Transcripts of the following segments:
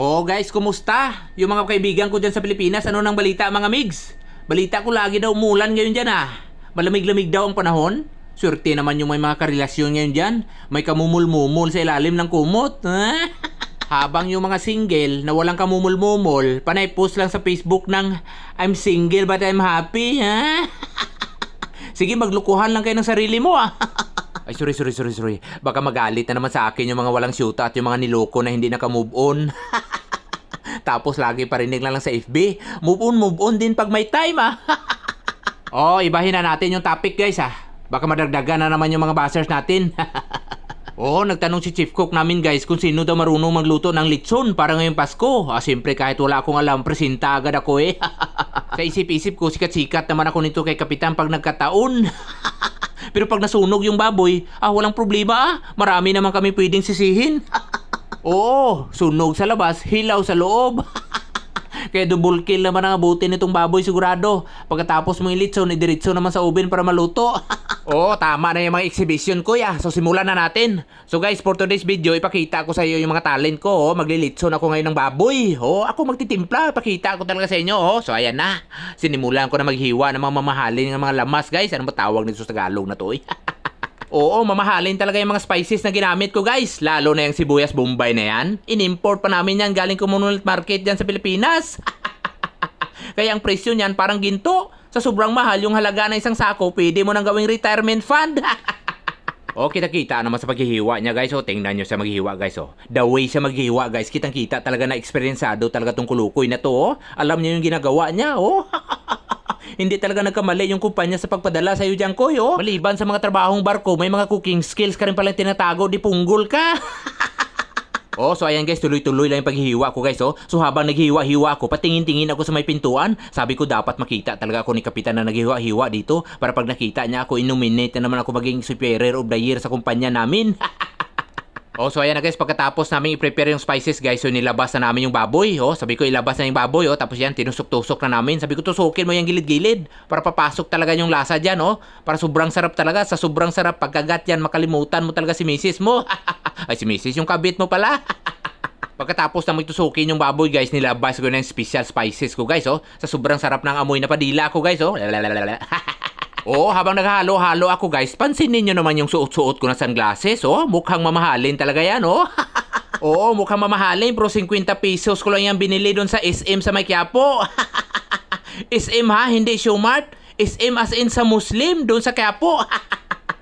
Oh guys, kumusta? Yung mga kaibigan ko dyan sa Pilipinas, ano nang balita mga migs? Balita ko lagi daw umulan ngayon dyan ah. Malamig-lamig daw ang panahon. Swerte naman yung may mga karelasyon ngayon dyan. May kamumul-mumul sa ilalim ng kumot. Eh? Habang yung mga single na walang kamumul-mumul, panay post lang sa Facebook ng I'm single but I'm happy. Eh? Sige, maglukuhan lang kayo ng sarili mo ah. Ay, sorry, sorry, sorry, sorry. Baka magalit na naman sa akin yung mga walang syuta at yung mga niloko na hindi naka-move on. Tapos lagi parinig na lang sa FB. Move on, move on din pag may time, ah. oh, ibahin na natin yung topic, guys, ah. Baka madagdagan na naman yung mga bashers natin. Oo, nagtanong si Chief Cook namin guys kung sino daw marunong magluto ng litson para ngayong Pasko. Ah, siyempre kahit wala akong alam, presenta agad ako eh. Sa isip-isip ko, sikat-sikat naman ako nito kay Kapitan pag nagkataon. Pero pag nasunog yung baboy, ah, walang problema ah. Marami naman kami pwedeng sisihin. Oo, sunog sa labas, hilaw sa loob. Kaya double kill naman ang abutin nitong baboy sigurado. Pagkatapos mo ilitson, idiritso naman sa oven para maluto. Oo, tama na yung mga exhibition kuya. So simulan na natin. So guys, for today's video, ipakita ko sa iyo yung mga talent ko. Oh. Maglilitson ako ngayon ng baboy. Oh, ako magtitimpla. Pakita ko talaga sa inyo. Oh. So ayan na. Sinimulan ko na maghiwa ng mga mamahalin ng mga lamas guys. Ano ba tawag nito sa Tagalog na to eh? Oo, mamahalin talaga yung mga spices na ginamit ko guys. Lalo na yung sibuyas bombay na yan. In-import pa namin yan galing commonwealth market dyan sa Pilipinas. Kaya ang presyo niyan parang ginto sa sobrang mahal yung halaga ng isang sako, pwede mo nang gawing retirement fund. O, oh, kita-kita naman sa paghihiwa niya guys. O, oh, tingnan nyo siya maghihiwa guys. O, oh. the way siya maghihiwa guys. Kitang-kita talaga na eksperyensado talaga tong kulukoy na to. Oh. Alam niya yung ginagawa niya. O, oh. hindi talaga nagkamali yung kumpanya sa pagpadala sa iyo dyan, Koy. Oh. Maliban sa mga trabahong barko, may mga cooking skills ka rin pala tinatago. Di punggol ka. Oh, so ayan guys, tuloy-tuloy lang yung paghihiwa ko guys, oh. So habang naghihiwa-hiwa ako, patingin-tingin ako sa may pintuan. Sabi ko dapat makita talaga ako ni Kapitan na naghihiwa-hiwa dito para pag nakita niya ako, inominate na naman ako maging superior of the year sa kumpanya namin. Oh, so ayan na guys, pagkatapos namin i-prepare yung spices guys, so nilabas na namin yung baboy, oh. Sabi ko ilabas na yung baboy, oh. Tapos yan, tinusok-tusok na namin. Sabi ko tusukin mo yung gilid-gilid para papasok talaga yung lasa diyan, oh. Para sobrang sarap talaga. Sa sobrang sarap pagkagat yan, makalimutan mo talaga si misis mo. Ay si misis, yung kabit mo pala. Pagkatapos na magtusukin yung baboy guys, nilabas ko na yung special spices ko guys oh. Sa sobrang sarap ng amoy na padila ko guys oh. oh, habang naghalo-halo ako guys, pansinin nyo naman yung suot-suot ko na sunglasses oh. Mukhang mamahalin talaga yan oh. Oo, mukhang mamahalin pero 50 pesos ko lang yan binili doon sa SM sa May Quiapo. SM ha, hindi Shumart. SM as in sa Muslim doon sa Quiapo.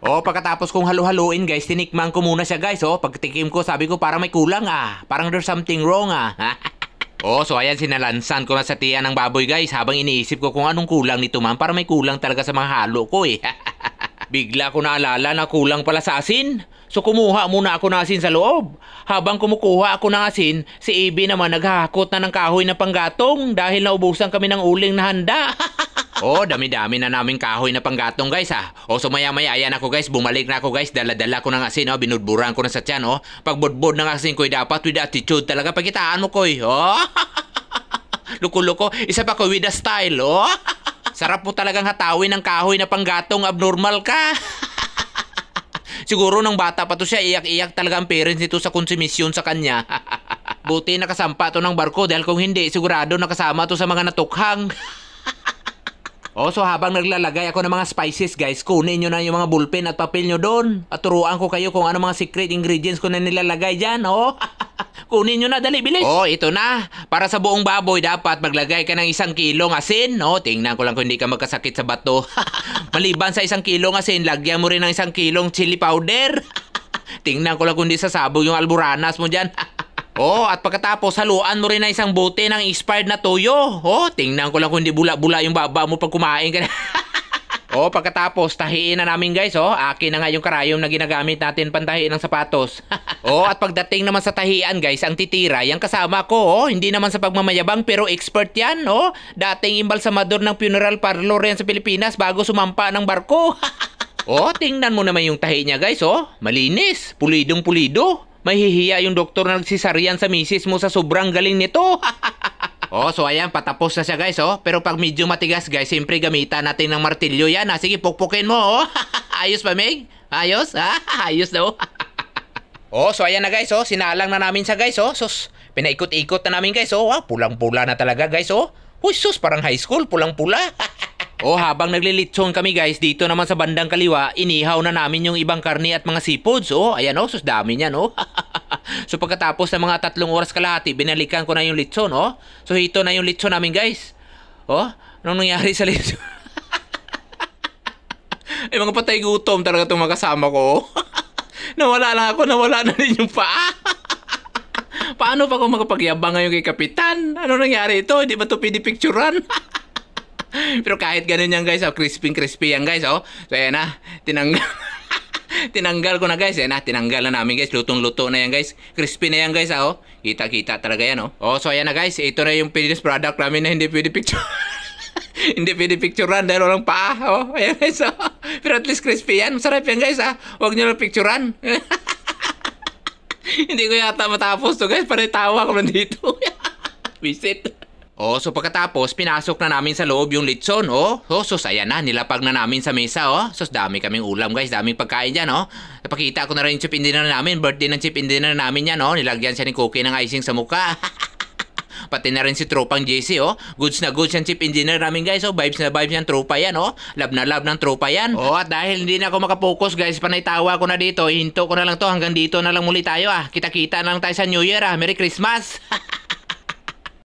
Oh, pagkatapos kong halu-haluin guys, tinikman ko muna siya guys. Oh, pagtikim ko sabi ko parang may kulang ah. Parang there's something wrong ah. oh, so ayan sinalansan ko na sa tiyan ng baboy guys habang iniisip ko kung anong kulang nito man Para may kulang talaga sa mga halo ko eh. Bigla ko naalala na kulang pala sa asin. So kumuha muna ako ng asin sa loob. Habang kumukuha ako ng asin, si Ibi naman naghahakot na ng kahoy na panggatong dahil naubusan kami ng uling na handa. oh, dami-dami na naming kahoy na panggatong guys ah. O oh, sumaya-maya, ayan ako guys, bumalik na ako guys, dala-dala ko ng asin, oh, binudburan ko na sa tiyan, oh. Pagbudbud ng asin ko, dapat with attitude talaga, pagitaan mo ko, oh. Luko-luko, isa pa ko with the style, oh. Sarap mo talagang hatawin ng kahoy na panggatong, abnormal ka. Siguro nang bata pa to siya, iyak-iyak talaga ang parents nito sa konsumisyon sa kanya. Buti nakasampa to ng barko dahil kung hindi, sigurado nakasama to sa mga natukhang. O, oh, so habang naglalagay ako ng mga spices guys, kunin nyo na yung mga bulpen at papel nyo doon. At turuan ko kayo kung ano mga secret ingredients ko na nilalagay dyan. oh. kunin nyo na, dali, bilis. Oh, ito na. Para sa buong baboy, dapat maglagay ka ng isang kilong asin. O, oh, tingnan ko lang kung hindi ka magkasakit sa bato. Maliban sa isang kilong asin, lagyan mo rin ng isang kilong chili powder. tingnan ko lang kung hindi sasabog yung alburanas mo dyan. Oh, at pagkatapos haluan mo rin na isang bote ng expired na toyo. Oh, tingnan ko lang kung hindi bula-bula yung baba mo pag kumain ka na. oh, pagkatapos tahiin na namin guys, oh. Akin na nga yung karayom na ginagamit natin pantahiin ng sapatos. oh, at pagdating naman sa tahian guys, ang titira, yung kasama ko, oh. Hindi naman sa pagmamayabang pero expert yan, oh. Dating imbalsamador ng funeral parlor yan sa Pilipinas bago sumampa ng barko. oh, tingnan mo naman yung tahi niya guys, oh. Malinis, pulidong pulido. Mahihiya yung doktor na nagsisarian sa misis mo sa sobrang galing nito. oh, so ayan, patapos na siya guys, oh. Pero pag medyo matigas guys, siyempre gamitan natin ng martilyo yan, ha. Ah, sige, pukpukin mo, oh. Ayos ba, Meg? Ayos, ha? Ah, ayos daw. oh, so ayan na guys, oh. Sinalang na namin siya guys, oh. Sus, pinaikot-ikot na namin guys, oh. Wow, ah, pulang-pula na talaga guys, oh. Uy, sus, parang high school, pulang-pula. O habang naglilitson kami guys, dito naman sa bandang kaliwa, inihaw na namin yung ibang karni at mga seafoods. O, ayan o, sus dami niyan no. so pagkatapos ng mga tatlong oras kalahati, binalikan ko na yung litson o. So ito na yung litson namin guys. O, anong nangyari sa litson? eh mga patay gutom talaga itong makasama ko. nawala lang ako, nawala na rin yung paa. Paano pa ako makapagyabang ngayon kay Kapitan? Ano nangyari ito? Hindi ba ito pinipicturan? Pero kahit ganun yan guys, oh, crispy crispy yan guys, oh. So ayan na, tinanggal. tinanggal ko na guys, ayan na, tinanggal na namin guys. Lutong-luto na yan guys. Crispy na yan guys, ah, oh. Kita-kita talaga yan, oh. Oh, so ayan na guys, ito na yung Philippines product namin na hindi pwede picture. hindi pwede picturean dahil walang paa, oh. Ayan guys, oh. Pero at least crispy yan. Masarap yan guys, ah. Huwag nyo lang picturean. hindi ko yata matapos to guys, para tawa ko lang dito. Visit. Oh, so pagkatapos, pinasok na namin sa loob yung litson, oh. Oh, so ayan na, nilapag na namin sa mesa, oh. So dami kaming ulam, guys, daming pagkain dyan, oh. Napakita ko na rin yung chip in dinner namin, birthday ng chip in dinner namin yan, oh. Nilagyan siya ni Cookie ng icing sa mukha. Pati na rin si tropang JC, oh. Goods na goods yung chip in dinner namin, guys, oh. Vibes na vibes yung tropa yan, oh. Love na love ng tropa yan. Oh, at dahil hindi na ako makapokus, guys, panaytawa ko na dito. Hinto ko na lang to, hanggang dito na lang muli tayo, ah. Kita-kita na lang tayo sa New Year, ah. Merry Christmas!